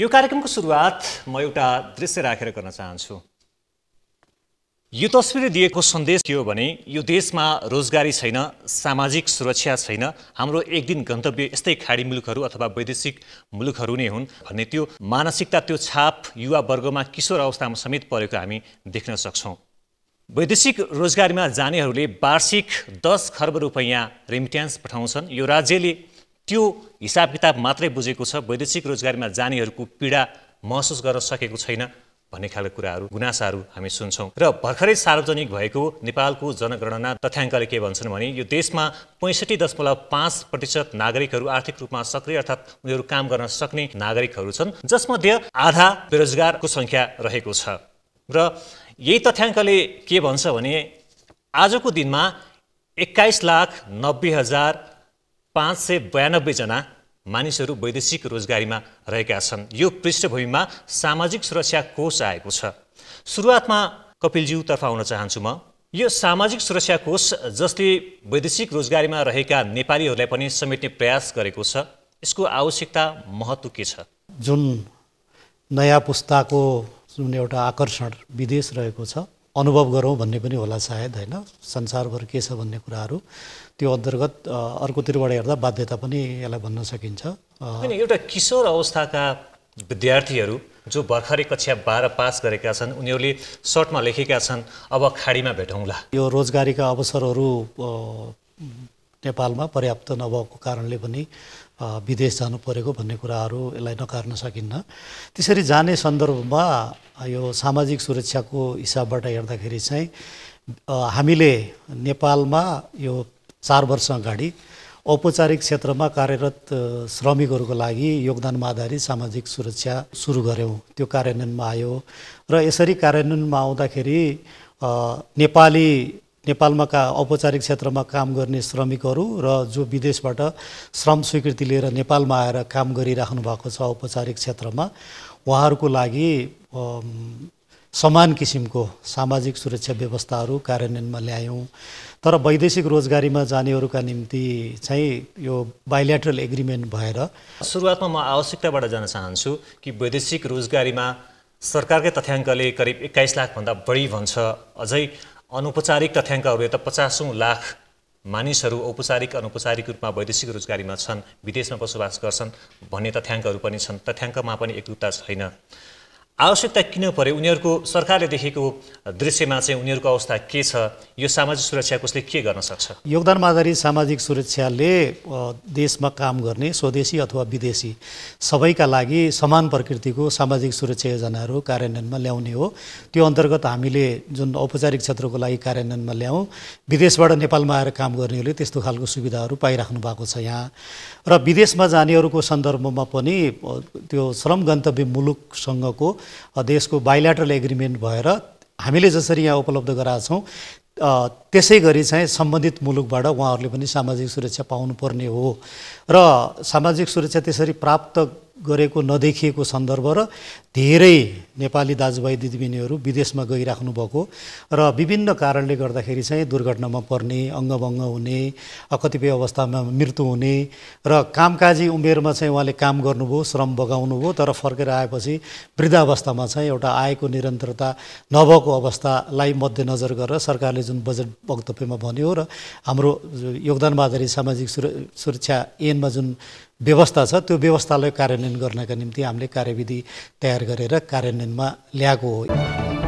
यो कार्यक्रमको सुरुवात म एउटा दृश्य राखेर गर्न चाहन्छु यो तस्विरले दिएको सन्देश के हो भने यो देशमा रोजगारी छैन सामाजिक सुरक्षा छैन हाम्रो एक दिन गन्तव्य यस्तै खाडी मुलुकहरू अथवा वैदेशिक मुलुकहरू नै हुन् भन्ने त्यो मानसिकता त्यो छाप युवावर्गमा किशोर अवस्थामा समेत परेको हामी देख्न सक्छौँ वैदेशिक रोजगारीमा जानेहरूले वार्षिक दस खर्ब रुपैयाँ रेमिट्यान्स पठाउँछन् यो राज्यले त्यो हिसाब किताब मात्रै बुझेको छ वैदेशिक रोजगारीमा जानेहरूको पीडा महसुस गर्न सकेको छैन भन्ने खालको कुराहरू गुनासाहरू हामी सुन्छौँ र भर्खरै सार्वजनिक भएको नेपालको जनगणना तथ्याङ्कले के भन्छन् भने यो देशमा पैँसठी दशमलव पाँच प्रतिशत नागरिकहरू आर्थिक रूपमा सक्रिय अर्थात् उनीहरू काम गर्न सक्ने नागरिकहरू छन् जसमध्ये आधा बेरोजगारको सङ्ख्या रहेको छ र यही तथ्याङ्कले के भन्छ भने आजको दिनमा एक्काइस लाख नब्बे हजार पाँच सय बयानब्बेजना मानिसहरू वैदेशिक रोजगारीमा रहेका छन् यो पृष्ठभूमिमा सामाजिक सुरक्षा कोष आएको छ सुरुवातमा कपिलज्यूतर्फ आउन चाहन्छु म यो सामाजिक सुरक्षा कोष जसले वैदेशिक रोजगारीमा रहेका नेपालीहरूलाई पनि समेट्ने प्रयास गरेको छ यसको आवश्यकता महत्त्व के छ जुन नयाँ पुस्ताको जुन एउटा आकर्षण विदेश रहेको छ अनुभव गरौँ भन्ने पनि होला सायद होइन संसारभर के छ भन्ने कुराहरू त्यो अन्तर्गत अर्कोतिरबाट हेर्दा बाध्यता पनि यसलाई भन्न सकिन्छ एउटा किशोर अवस्थाका विद्यार्थीहरू जो भर्खरै कक्षा बाह्र पास गरेका छन् उनीहरूले सर्टमा लेखेका छन् अब खाडीमा भेटौँला यो रोजगारीका अवसरहरू नेपालमा पर्याप्त नभएको कारणले पनि विदेश जानु परेको भन्ने कुराहरू यसलाई नकार्न सकिन्न त्यसरी जाने सन्दर्भमा यो सामाजिक सुरक्षाको हिसाबबाट हेर्दाखेरि चाहिँ हामीले नेपालमा यो चार वर्ष अगाडि औपचारिक क्षेत्रमा कार्यरत श्रमिकहरूको लागि योगदानमा आधारित सामाजिक सुरक्षा सुरु गऱ्यौँ त्यो कार्यान्वयनमा आयो र यसरी कार्यान्वयनमा आउँदाखेरि नेपाली नेपालमा का औपचारिक क्षेत्रमा काम गर्ने श्रमिकहरू र जो विदेशबाट श्रम स्वीकृति लिएर नेपालमा आएर काम गरिराख्नु भएको छ औपचारिक क्षेत्रमा उहाँहरूको लागि समान किसिमको सामाजिक सुरक्षा व्यवस्थाहरू कार्यान्वयनमा ल्यायौँ तर वैदेशिक रोजगारीमा जानेहरूका निम्ति चाहिँ यो बाइल्याटरल एग्रिमेन्ट भएर सुरुवातमा म आवश्यकताबाट जान चाहन्छु कि वैदेशिक रोजगारीमा सरकारकै तथ्याङ्कले करिब एक्काइस लाखभन्दा बढी भन्छ अझै अनौपचारिक तथ्याङ्कहरू यता पचासौँ लाख मानिसहरू औपचारिक अनौपचारिक रूपमा वैदेशिक रोजगारीमा छन् विदेशमा बसोबास गर्छन् भन्ने तथ्याङ्कहरू पनि छन् तथ्याङ्कमा पनि एकरूपता छैन आवश्यकता किन पऱ्यो उनीहरूको सरकारले देखेको दृश्यमा चाहिँ उनीहरूको अवस्था के छ यो सामाजिक सुरक्षा कसले के गर्न सक्छ योगदानमा आधारित सामाजिक सुरक्षाले देशमा काम गर्ने स्वदेशी अथवा विदेशी सबैका लागि समान प्रकृतिको सामाजिक सुरक्षा योजनाहरू कार्यान्वयनमा ल्याउने हो त्यो अन्तर्गत हामीले जुन औपचारिक क्षेत्रको लागि कार्यान्वयनमा ल्यायौँ विदेशबाट नेपालमा आएर काम गर्नेहरूले त्यस्तो खालको सुविधाहरू पाइराख्नु भएको छ यहाँ र विदेशमा जानेहरूको सन्दर्भमा पनि त्यो श्रम गन्तव्य मुलुकसँगको देशको बाइल्याटरल एग्रिमेन्ट भएर हामीले जसरी यहाँ उपलब्ध गराएको छौँ त्यसै गरी चाहिँ सम्बन्धित मुलुकबाट उहाँहरूले पनि सामाजिक सुरक्षा पाउनुपर्ने हो र सामाजिक सुरक्षा त्यसरी प्राप्त गरेको नदेखिएको सन्दर्भ र धेरै नेपाली दाजुभाइ दिदीबहिनीहरू विदेशमा गइराख्नु भएको र विभिन्न कारणले गर्दाखेरि चाहिँ दुर्घटनामा पर्ने अङ्गभङ्ग हुने कतिपय अवस्थामा मृत्यु हुने र कामकाजी उमेरमा चाहिँ उहाँले काम गर्नुभयो श्रम बगाउनु भयो तर फर्केर आएपछि वृद्धावस्थामा चाहिँ एउटा आयको निरन्तरता नभएको अवस्थालाई मध्यनजर गरेर सरकारले जुन बजेट वक्तव्यमा भन्यो र हाम्रो योगदानमा आधारित सामाजिक सुर सुरक्षा ऐनमा जुन व्यवस्था छ त्यो व्यवस्थालाई कार्यान्वयन गर्नका निम्ति हामीले कार्यविधि तयार गरेर कार्यान्वयनमा ल्याएको हो